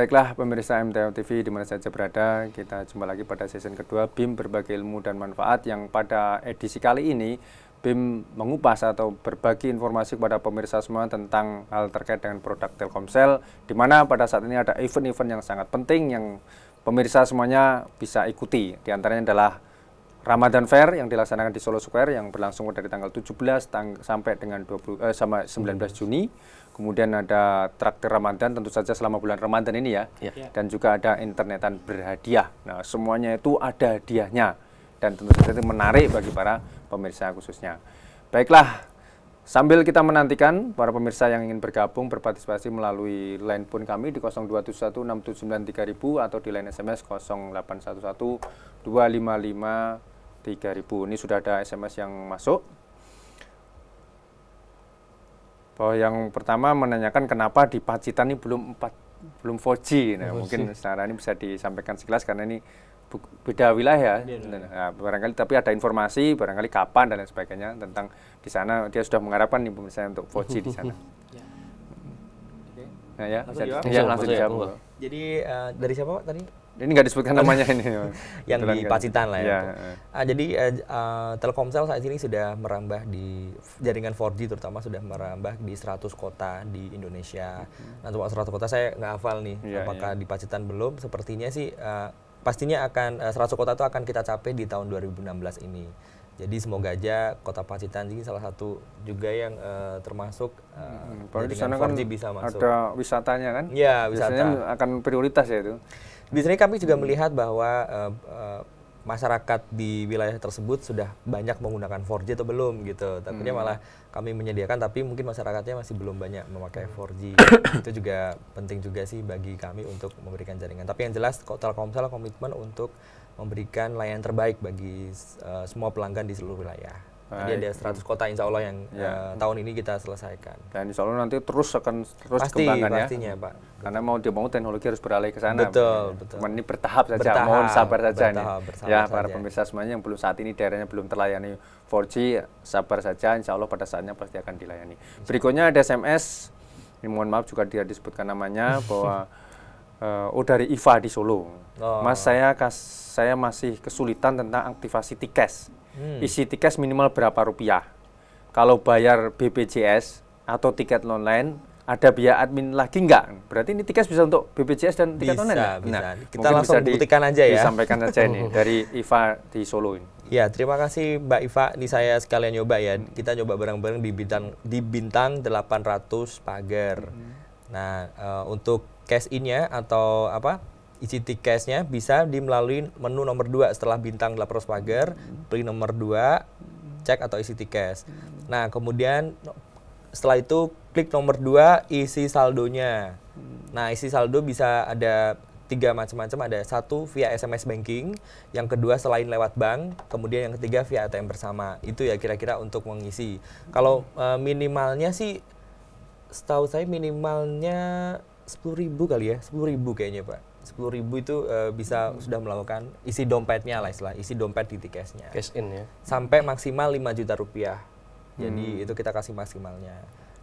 Baiklah pemirsa MTL TV di mana saja berada, kita jumpa lagi pada season kedua BIM berbagai Ilmu dan Manfaat yang pada edisi kali ini BIM mengupas atau berbagi informasi kepada pemirsa semua tentang hal terkait dengan produk Telkomsel di mana pada saat ini ada event-event yang sangat penting yang pemirsa semuanya bisa ikuti. Di antaranya adalah Ramadan Fair yang dilaksanakan di Solo Square yang berlangsung dari tanggal 17 tang sampai dengan 20 eh, sama 19 hmm. Juni. Kemudian ada traktir Ramadan tentu saja selama bulan Ramadan ini ya. ya. Dan juga ada internetan berhadiah. Nah, semuanya itu ada hadiahnya dan tentu saja itu menarik bagi para pemirsa khususnya. Baiklah, sambil kita menantikan para pemirsa yang ingin bergabung berpartisipasi melalui line pun kami di 02716793000 atau di line SMS 0811 255 3000 ini sudah ada SMS yang masuk bahwa yang pertama menanyakan kenapa di Pacitan ini belum 4 belum 4G nah 4G. mungkin secara ini bisa disampaikan sekilas karena ini beda wilayah ya, nah, barangkali tapi ada informasi barangkali kapan dan lain sebagainya tentang di sana dia sudah mengharapkan nih pemirsa untuk 4G di sana ya. nah ya langsung bisa, ya langsung dijawab jadi uh, dari siapa pak tadi ini nggak disebutkan namanya ini. yang di kan. Pacitan lah ya. ya. jadi uh, Telkomsel saat ini sudah merambah di jaringan 4G terutama sudah merambah di 100 kota di Indonesia. Hmm. Nah, untuk 100 kota saya nggak hafal nih ya, apakah ya. di Pacitan belum. Sepertinya sih uh, pastinya akan uh, 100 kota itu akan kita capai di tahun 2016 ini. Jadi semoga aja Kota Pacitan ini salah satu juga yang uh, termasuk uh, hmm, di sana 4G kan bisa masuk. Ada wisatanya kan? Iya, wisata. Biasanya akan prioritas ya itu. Di sini kami juga melihat bahwa uh, uh, masyarakat di wilayah tersebut sudah banyak menggunakan 4G atau belum gitu. Takutnya hmm. malah kami menyediakan tapi mungkin masyarakatnya masih belum banyak memakai 4G. Hmm. Itu juga penting juga sih bagi kami untuk memberikan jaringan. Tapi yang jelas Telkomsel komitmen untuk memberikan layanan terbaik bagi uh, semua pelanggan di seluruh wilayah. Baik. Nah, Jadi ada 100 kota insya Allah yang ya. uh, tahun ini kita selesaikan. Dan insya Allah nanti terus akan terus Pasti, kembangannya. Pastinya Pak. Karena mau dia mau teknologi harus beralih ke sana. Betul, ya. betul. Cuman ini bertahap saja, bertahap, mohon sabar saja bertahap, nih. Ya, saja. para pemirsa semuanya yang belum saat ini daerahnya belum terlayani 4G, sabar saja insya Allah pada saatnya pasti akan dilayani. Berikutnya ada SMS, ini mohon maaf juga dia disebutkan namanya, bahwa uh, oh dari IFA di Solo. Oh. Mas saya kas, saya masih kesulitan tentang aktivasi tiket hmm. isi tiket minimal berapa rupiah. Kalau bayar BPJS atau tiket online, ada biaya admin lagi enggak? Berarti ini tiket bisa untuk BPJS dan tiket bisa, online ya? Bisa, nah, Kita langsung bisa buktikan aja ya. Disampaikan aja ini dari Iva di Solo ini. Ya, terima kasih Mbak Iva. Ini saya sekalian nyoba ya. Hmm. Kita nyoba bareng-bareng di bintang di bintang 800 pagar. Hmm. Nah, uh, untuk cash in-nya atau apa? isi tiketnya bisa di melalui menu nomor 2 setelah bintang Lapros Pagar, pilih nomor 2, cek atau isi tiket. Nah, kemudian setelah itu klik nomor 2 isi saldonya. Nah, isi saldo bisa ada tiga macam-macam ada satu via SMS banking, yang kedua selain lewat bank, kemudian yang ketiga via ATM bersama. Itu ya kira-kira untuk mengisi. Kalau uh, minimalnya sih setahu saya minimalnya 10.000 kali ya, 10.000 kayaknya, Pak sepuluh ribu itu uh, bisa hmm. sudah melakukan isi dompetnya lah istilah isi dompet di tiketnya cash in ya sampai maksimal 5 juta rupiah jadi hmm. itu kita kasih maksimalnya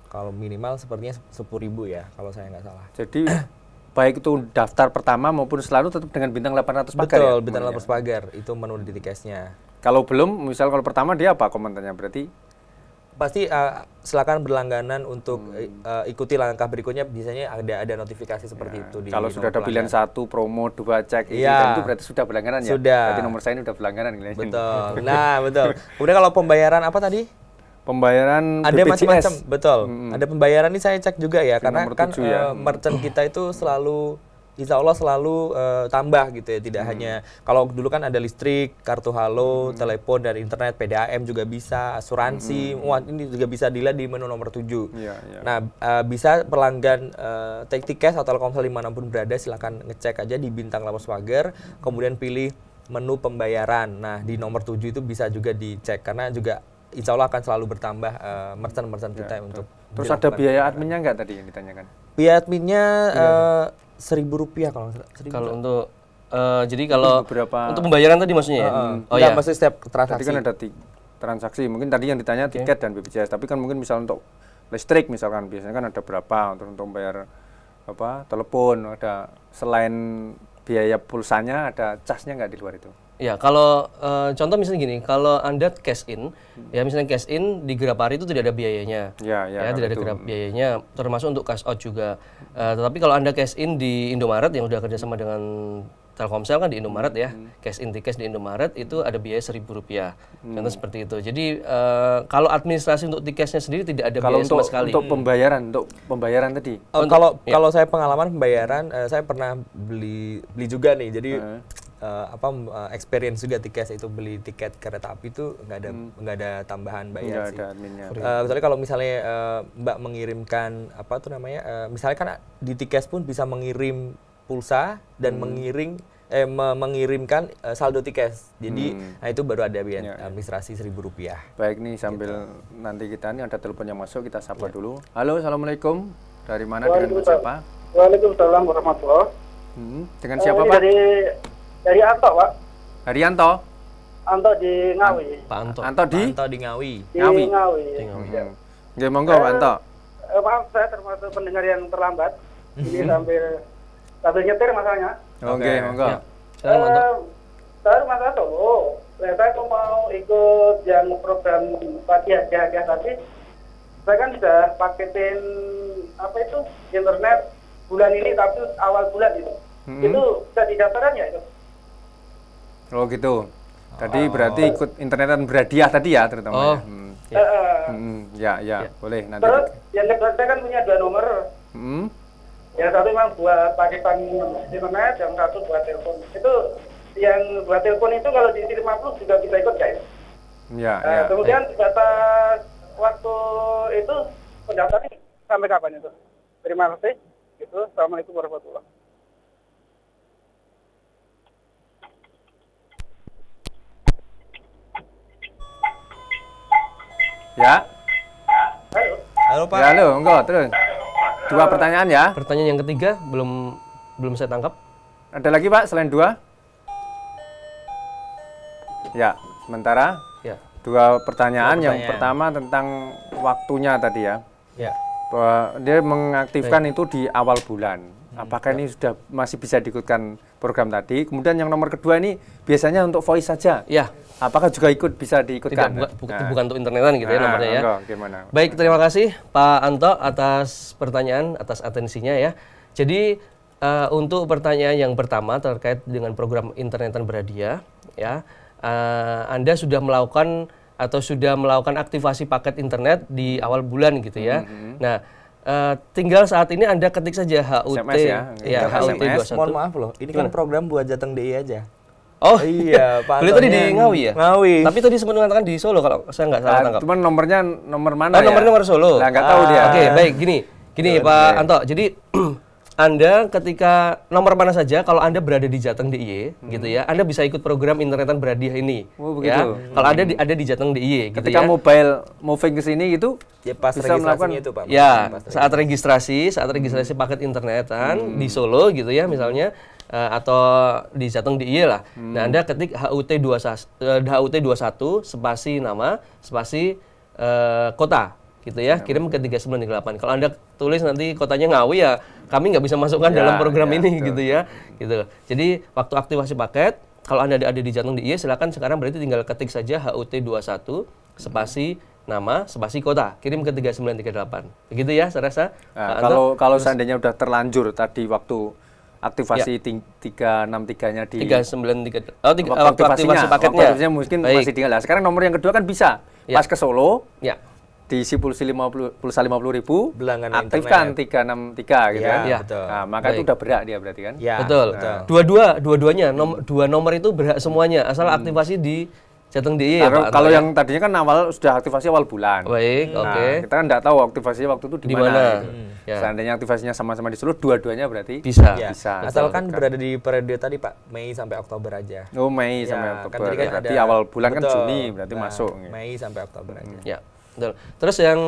kalau minimal sepertinya sepuluh ribu ya kalau saya nggak salah jadi baik itu daftar pertama maupun selalu tetap dengan bintang 800 pagar betul ya, bintang 800 pagar itu menu di tiketnya kalau belum misal kalau pertama dia apa komentarnya berarti pasti uh, silakan berlangganan untuk hmm. uh, ikuti langkah berikutnya biasanya ada ada notifikasi seperti ya. itu di kalau sudah ada pilihan satu promo dua cek ya. itu berarti sudah berlangganan ya sudah berarti nomor saya ini sudah berlangganan betul nah betul kemudian kalau pembayaran apa tadi pembayaran ada macam-macam betul hmm. ada pembayaran ini saya cek juga ya Di karena kan ya. Eh, merchant kita itu selalu insya Allah selalu uh, tambah gitu ya tidak hmm. hanya kalau dulu kan ada listrik kartu halo hmm. telepon dan internet PDAM juga bisa asuransi hmm. wah ini juga bisa dilihat di menu nomor 7 yeah, yeah. nah uh, bisa pelanggan uh, take tiket atau Telkomsel dimanapun berada silahkan ngecek aja di bintang lapas pagar kemudian pilih menu pembayaran nah di nomor 7 itu bisa juga dicek karena juga insya Allah akan selalu bertambah uh, merchant-merchant iya, kita ya, untuk terus ada biaya adminnya nggak tadi yang ditanyakan biaya adminnya uh, seribu rupiah kalau seribu. kalau untuk uh, jadi kalau beberapa untuk pembayaran tadi maksudnya ya? Uh, Oh iya. Masih setiap transaksi. Tadi kan ada transaksi. Mungkin tadi yang ditanya okay. tiket dan BPJS, tapi kan mungkin misal untuk listrik misalkan biasanya kan ada berapa untuk untuk bayar apa telepon ada selain biaya pulsanya ada casnya nggak di luar itu? Ya, kalau uh, contoh misalnya gini, kalau Anda cash in, ya misalnya cash in di Grabari itu tidak ada biayanya. Ya, ya, ya tidak ada biayanya, termasuk untuk cash out juga. Uh, tetapi kalau Anda cash in di Indomaret yang sudah kerjasama dengan Telkomsel kan di Indomaret ya, hmm. cash in tiket di Indomaret itu ada biaya seribu rupiah, hmm. contoh seperti itu. Jadi uh, kalau administrasi untuk tiketnya sendiri tidak ada kalau biaya sama sekali. Kalau Untuk pembayaran, untuk pembayaran tadi. Oh, untuk, kalau ya. kalau saya pengalaman pembayaran, uh, saya pernah beli beli juga nih. Jadi uh uh, apa uh, experience juga tiket itu beli tiket kereta api itu nggak ada hmm. nggak hmm. ada tambahan bayar gak sih. Ada Uh, misalnya kalau misalnya uh, Mbak mengirimkan apa tuh namanya uh, misalnya kan di tiket pun bisa mengirim pulsa dan hmm. mengiring eh mengirimkan uh, saldo tiket. Jadi hmm. nah itu baru ada biaya ya, ya, administrasi seribu rupiah. Baik nih sambil gitu. nanti kita nih ada telepon yang masuk kita sapa ya. dulu. Halo, assalamualaikum. Dari mana dengan siapa? Waalaikumsalam warahmatullahi. Hmm, dengan siapa ini Pak? Dari dari Anto, Pak. Dari Anto. Anto di Ngawi. Pak Anto. Anto di? Anto di Ngawi. Di Ngawi. Ngawi. Di Ngawi. Ya. monggo Pak Anto. Eh, eh, maaf, saya termasuk pendengar yang terlambat. Ini sambil sambil nyetir masalahnya. Oke, okay, monggo. Ya. Eh, saya uh, saya Mas nah, saya tuh mau ikut yang program pagi aja aja tadi. Saya kan sudah paketin apa itu internet bulan ini tapi awal bulan itu. Mm -hmm. Itu sudah didaftarkan ya itu? Oh gitu. Tadi oh. berarti ikut internetan beradiah tadi ya terutama. Ya? Oh. Ya. Hmm. Ya. hmm. ya, ya, ya, boleh nanti. Terus yang kedua kan punya dua nomor. Hmm. Yang satu memang buat pakai internet, yang satu buat telepon. Itu yang buat telepon itu kalau di sini 50 juga bisa ikut guys. Ya, uh, Kemudian ya. Eh. batas waktu itu pendaftaran sampai kapan itu? Terima kasih. Itu Assalamualaikum warahmatullahi wabarakatuh. Ya. Halo Pak. Ya, halo, enggak, terus. Dua pertanyaan ya. Pertanyaan yang ketiga belum belum saya tangkap. Ada lagi Pak selain dua? Ya, sementara. Ya. Dua pertanyaan. pertanyaan. Yang pertama tentang waktunya tadi ya. Ya. Dia mengaktifkan Baik. itu di awal bulan. Apakah iya. ini sudah masih bisa diikutkan program tadi? Kemudian yang nomor kedua ini biasanya untuk voice saja. Ya. Apakah juga ikut bisa diikutkan? Tidak, buka, nah. bukan untuk internetan gitu ya nah, ya nomornya ya. gimana? Baik, terima kasih Pak Anto atas pertanyaan, atas atensinya ya. Jadi uh, untuk pertanyaan yang pertama terkait dengan program internetan Beradia ya, uh, Anda sudah melakukan atau sudah melakukan aktivasi paket internet di awal bulan gitu ya. Mm -hmm. Nah, Uh, tinggal saat ini Anda ketik saja HUT. SMS ya? ya HUT SMS. 21. Mohon maaf loh, ini kan program buat Jateng DI aja. Oh iya, Pak. Beliau tadi di Ngawi ya? Ngawi. Tapi tadi sempat mengatakan di Solo kalau saya nggak salah ah, tangkap. Cuman nomornya nomor mana? Oh, ya? nomornya nomor Solo. Nah, nggak tahu dia. Ah, oke, baik gini. Gini ya, Pak Anto. Jadi Anda ketika nomor mana saja kalau Anda berada di Jateng DIY hmm. gitu ya, Anda bisa ikut program internetan beradiah ini. Oh, ya. begitu. Ya. Hmm. Kalau Anda di, ada di Jateng DIY gitu ketika ya. Ketika mobile moving ke sini itu ya pas bisa melakukan itu Pak. Ya, pas saat registrasi, saat registrasi hmm. paket internetan hmm. di Solo gitu ya misalnya uh, atau di Jateng DIY lah. Hmm. Nah, Anda ketik HUT 21 uh, HUT 21 spasi nama, spasi uh, kota gitu ya iya, kirim ke 3938 kalau anda tulis nanti kotanya Ngawi ya kami nggak bisa masukkan ya, dalam program ya, ini betul. gitu ya gitu jadi waktu aktivasi paket kalau anda ada di jantung IE silakan sekarang berarti tinggal ketik saja HUT21 spasi nama spasi kota kirim ke 3938 begitu ya saya rasa nah, kalau Anto, kalau terus, seandainya sudah terlanjur tadi waktu aktivasi ya. tiga enam tiganya di tiga sembilan tiga oh waktu eh, aktivasinya, aktivasi paketnya. Ya? Aktivasinya mungkin Baik. masih tinggal. Nah, sekarang nomor yang kedua kan bisa ya. pas ke Solo, ya di diisi pulsa 50 pulsa 50 ribu Belangan aktifkan internet. 363 gitu ya, kan ya. Betul. Nah, maka Baik. itu udah berhak dia berarti kan ya, betul, betul. Nah. dua-dua dua-duanya nom, dua nomor itu berhak semuanya asal hmm. aktivasi di Jateng di ya Pak Kalau ya? yang tadinya kan awal sudah aktivasi awal bulan. Baik, nah, oke. Okay. Kita kan nggak tahu aktivasinya waktu itu di mana. Hmm. Ya. Seandainya aktivasinya sama-sama di Solo, dua-duanya berarti bisa. Ya. Bisa. kan berada di periode tadi Pak, Mei sampai Oktober aja. Oh, Mei ya, sampai kan Oktober. Kan tadi kan ada, awal bulan betul. kan Juni, berarti nah, masuk. Mei sampai Oktober aja. Ya. Betul. Terus yang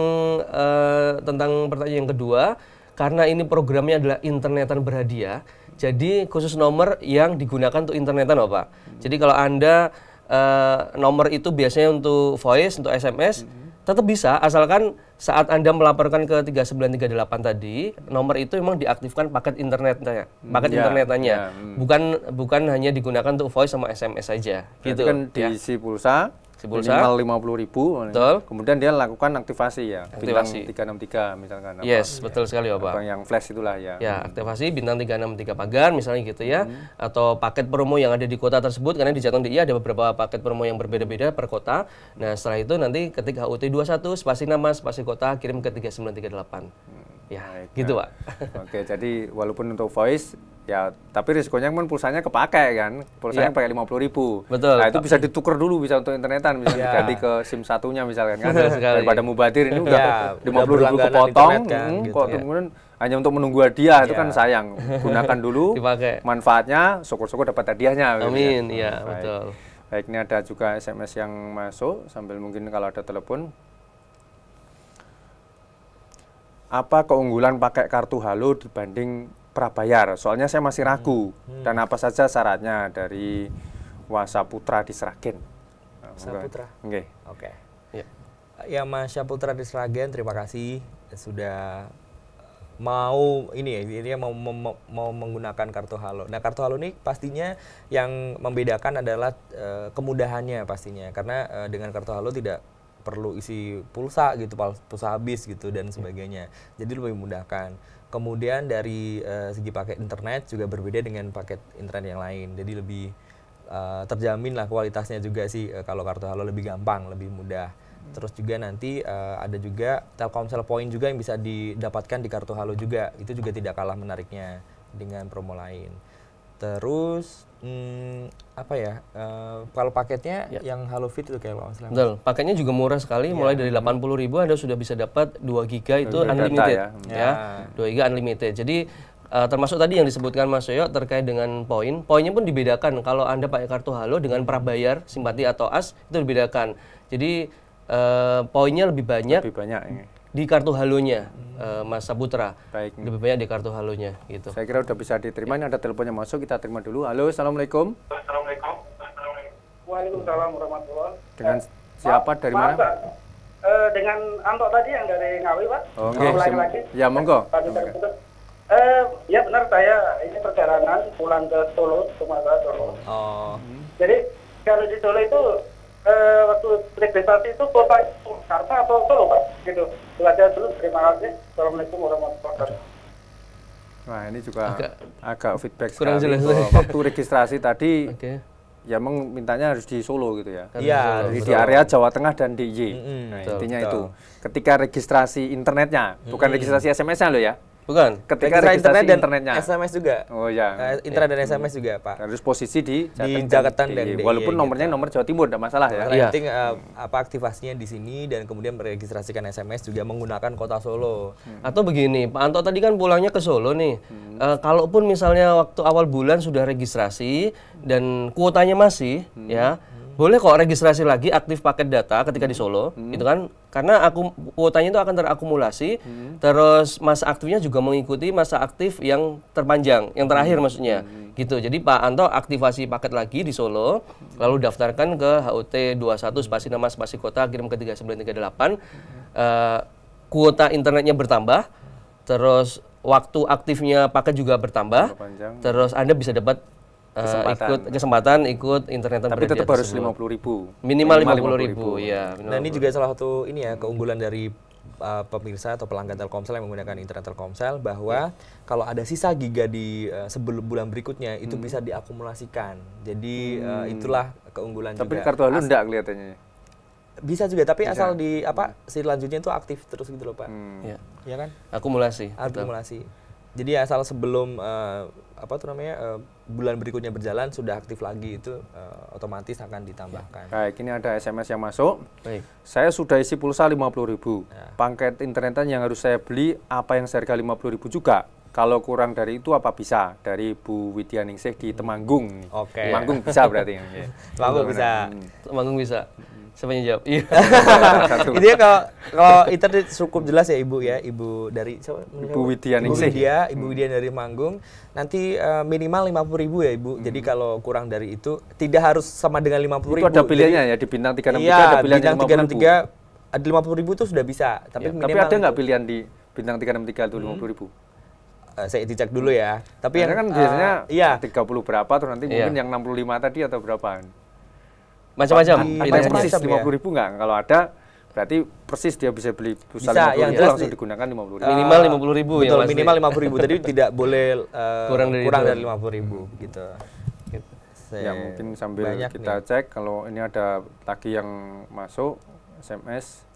uh, tentang pertanyaan yang kedua, karena ini programnya adalah internetan berhadiah, jadi khusus nomor yang digunakan untuk internetan, Hmm. Jadi kalau Anda uh, nomor itu biasanya untuk voice, untuk SMS, hmm. tetap bisa asalkan saat Anda melaporkan ke 3938 tadi, nomor itu memang diaktifkan paket internetnya, mm, paket yeah, internetannya. yeah, mm. Bukan bukan hanya digunakan untuk voice sama SMS saja. Gitu. Kan ya. diisi ya. pulsa si pulsa minimal puluh ribu betul. kemudian dia lakukan aktivasi ya aktivasi. bintang tiga misalkan yes apa, betul ya. sekali Bapak. Apa yang flash itulah ya ya aktivasi bintang tiga enam tiga pagar misalnya gitu ya hmm. atau paket promo yang ada di kota tersebut karena di Jateng DI iya, ada beberapa paket promo yang berbeda-beda per kota nah setelah itu nanti ketik HUT 21 spasi nama spasi kota kirim ke 3938 hmm. Ya, Baik, gitu Pak. Oke, jadi walaupun untuk voice ya tapi risikonya kan pulsanya kepakai kan. Pulsanya ya. pakai puluh ribu. Betul. Nah, itu bisa ditukar dulu bisa untuk internetan bisa ya. diganti ke SIM satunya misalkan kan. Daripada mubadir ini iya, udah lima puluh ribu kepotong, kan, hmm, gitu, kok ya. kemudian hanya untuk menunggu hadiah yeah. itu iya. kan sayang. Gunakan dulu Dipakai. manfaatnya, syukur-syukur dapat hadiahnya. Gitu ya. Amin, iya, ya, betul. Baik, ini ada juga SMS yang masuk sambil mungkin kalau ada telepon apa keunggulan pakai kartu halo dibanding prabayar? Soalnya saya masih hmm. ragu hmm. dan apa saja syaratnya dari Wasa Putra di Sragen. Nah, Wasa Putra. Oke. Okay. Oke. Okay. Yeah. Ya Mas Putra di Sragen, terima kasih sudah eh, mau ini ya ini mau, mau mau menggunakan kartu halo. Nah kartu halo ini pastinya yang membedakan adalah uh, kemudahannya pastinya karena uh, dengan kartu halo tidak perlu isi pulsa gitu pulsa habis gitu dan iya. sebagainya jadi lebih memudahkan kemudian dari uh, segi paket internet juga berbeda dengan paket internet yang lain jadi lebih uh, terjamin lah kualitasnya juga sih uh, kalau kartu halo lebih gampang lebih mudah hmm. terus juga nanti uh, ada juga Telkomsel Point juga yang bisa didapatkan di kartu halo juga itu juga hmm. tidak kalah menariknya dengan promo lain Terus hmm, apa ya? Uh, kalau paketnya ya. yang Fit itu kayak apa, Selamat. Betul. Paketnya juga murah sekali, ya. mulai dari 80 ribu Anda sudah bisa dapat 2 giga itu Data unlimited ya. ya. ya. 2 giga unlimited. Jadi Uh, termasuk tadi yang disebutkan Mas Yoyo terkait dengan poin. Poinnya pun dibedakan kalau Anda pakai kartu halo dengan prabayar, simpati atau as itu dibedakan. Jadi uh, poinnya lebih banyak. Lebih banyak di kartu halonya hmm. uh, Mas Saputra. Baik. Lebih banyak di kartu halonya gitu. Saya kira udah bisa diterima ini ada teleponnya masuk kita terima dulu. Halo, Assalamualaikum. Assalamualaikum. Waalaikumsalam warahmatullahi Dengan eh, siapa dari mana? Eh, dengan Anto tadi yang dari Ngawi, Pak. Oh, okay. lagi-lagi. Ya, monggo. Uh, ya benar saya ini perjalanan pulang ke Solo, Sumatera Solo. Oh. Jadi kalau di Solo itu Uh, waktu registrasi itu kota Jakarta atau Solo Pak gitu belajar dulu terima kasih Assalamualaikum warahmatullahi wabarakatuh Nah ini juga agak, agak feedback kurang sekali. Waktu registrasi tadi okay ya emang mintanya harus di Solo gitu ya. Iya, di, di area Jawa Tengah dan DIY. Mm -hmm. Nah, intinya betul. itu. Ketika registrasi internetnya, mm -hmm. bukan registrasi SMS-nya loh ya. Bukan. Ketika registrasi oh, iya. eh, internet dan internetnya. SMS juga. Oh ya. Uh, internet dan SMS juga, Pak. Harus posisi di di Jakarta dan di Walaupun DIY, gitu. nomornya gitu. nomor Jawa Timur tidak masalah ya. Nah, yang penting uh, apa aktivasinya di sini dan kemudian meregistrasikan SMS juga menggunakan kota Solo. Hmm. Atau begini, Pak Anto tadi kan pulangnya ke Solo nih. Hmm. Uh, kalaupun misalnya waktu awal bulan sudah registrasi dan kuotanya masih hmm. ya. Hmm boleh kok registrasi lagi aktif paket data ketika hmm. di Solo hmm. itu kan karena aku kuotanya itu akan terakumulasi hmm. terus masa aktifnya juga mengikuti masa aktif yang terpanjang yang terakhir hmm. maksudnya hmm. gitu jadi Pak Anto aktivasi paket lagi di Solo hmm. lalu daftarkan ke HUT 21 spasi nama spasi kota kirim ke 3938 hmm. uh, kuota internetnya bertambah terus waktu aktifnya paket juga bertambah terus Anda bisa dapat Eh, kesempatan. ikut kesempatan ikut internet tapi tetap harus lima puluh ribu minimal lima puluh ribu, ribu ya minimal nah ini juga salah satu ini ya keunggulan dari uh, pemirsa atau pelanggan Telkomsel yang menggunakan internet Telkomsel bahwa hmm. kalau ada sisa giga di uh, sebelum bulan berikutnya itu hmm. bisa diakumulasikan jadi hmm. uh, itulah keunggulan tapi juga. kartu halus enggak kelihatannya bisa juga tapi bisa. asal di apa hmm. selanjutnya itu aktif terus gitu loh pak hmm. ya. ya kan akumulasi akumulasi betul. jadi asal sebelum uh, apa tuh namanya uh, bulan berikutnya berjalan sudah aktif lagi itu uh, otomatis akan ditambahkan. Ya. Baik, ini ada SMS yang masuk. Baik. Saya sudah isi pulsa 50.000. Ya. Paket internetan yang harus saya beli apa yang seharga 50.000 juga? Kalau kurang dari itu apa bisa? Dari Bu Widya Ningsih di Temanggung. Oke. Okay. Temanggung bisa berarti. Iya. Hmm. Temanggung bisa. Temanggung bisa. Siapa yang jawab? Iya. Jadi kalau kalau internet cukup jelas ya Ibu ya, Ibu dari siapa? Ibu Widya Ibu Widya, Ibu hmm. Widya dari Manggung. Nanti uh, minimal 50.000 ya Ibu. Hmm. Jadi kalau kurang dari itu tidak harus sama dengan 50.000. Itu ribu. ada pilihannya Jadi, ya di bintang 363 iya, ada pilihan bintang 363 ada 50 itu sudah bisa. Iya, tapi, ya, minimal tapi ada nggak pilihan di bintang 363 itu hmm. 50.000? Eh, saya dicek dulu ya. Tapi Karena yang kan biasanya uh, iya. 30 berapa tuh nanti iya. mungkin yang 65 tadi atau berapa? Macam-macam. Ada yang persis lima puluh iya. ribu nggak? Kalau ada berarti persis dia bisa beli pusat bisa, puluh yang ribu, langsung digunakan digunakan puluh ribu. Minimal lima puluh ribu ya, betul, ya Mas. Minimal puluh ribu. Tadi tidak boleh uh, kurang dari kurang dari lima puluh ribu hmm. gitu. Se gitu. ya mungkin sambil kita nih. cek kalau ini ada lagi yang masuk SMS.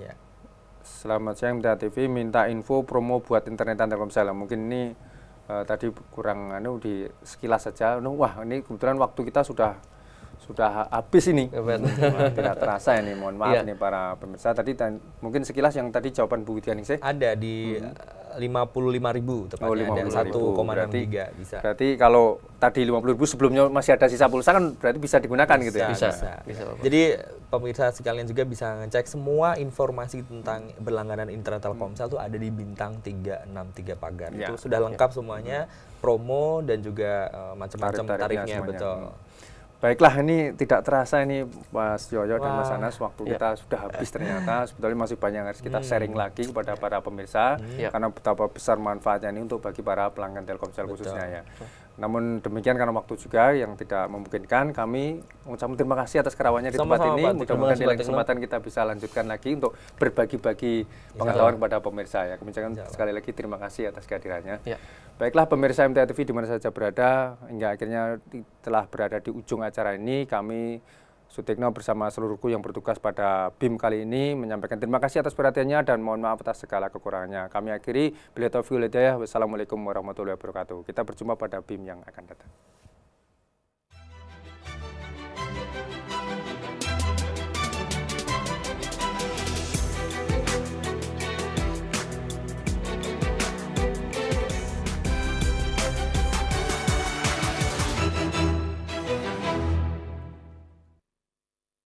Ya. Selamat siang Minta TV minta info promo buat internetan Telkomsel. Mungkin ini uh, tadi kurang anu di sekilas saja. Anu, wah ini kebetulan waktu kita sudah sudah habis ini. Tidak terasa ini, mohon maaf ya. nih para pemirsa. Tadi mungkin sekilas yang tadi jawaban Bu Widyaningsih. Ada di hmm. eh, lima puluh lima ribu tepatnya, oh, 55 ada 1,63 bisa. Berarti kalau tadi lima puluh ribu sebelumnya masih ada sisa pulsa kan berarti bisa digunakan bisa, gitu ya? Bisa, bisa. bisa. Jadi pemirsa sekalian juga bisa ngecek semua informasi tentang berlangganan internet Telkomsel itu hmm. ada di bintang 363 pagar. Ya. Itu sudah lengkap ya. semuanya, hmm. promo dan juga uh, macam-macam tarif tarifnya, tarifnya betul. Hmm. Baiklah, ini tidak terasa ini Mas Yoyo Wah. dan Mas Anas waktu ya. kita sudah habis ternyata. Sebetulnya masih banyak yang harus kita hmm. sharing lagi kepada iya. para pemirsa hmm. karena betapa besar manfaatnya ini untuk bagi para pelanggan Telkomsel khususnya ya. Namun demikian karena waktu juga yang tidak memungkinkan, kami mengucapkan terima kasih atas kerawannya di tempat ini. Mudah-mudahan di lain kesempatan kita bisa lanjutkan lagi untuk berbagi-bagi pengetahuan kepada pemirsa ya. Kemudian sekali lagi terima kasih atas kehadirannya. Ya. Baiklah pemirsa MTA TV di mana saja berada, hingga akhirnya telah berada di ujung acara ini, kami Sutikno bersama seluruhku yang bertugas pada BIM kali ini menyampaikan terima kasih atas perhatiannya dan mohon maaf atas segala kekurangannya. Kami akhiri, beliau Bila Taufiq Wassalamualaikum warahmatullahi wabarakatuh. Kita berjumpa pada BIM yang akan datang.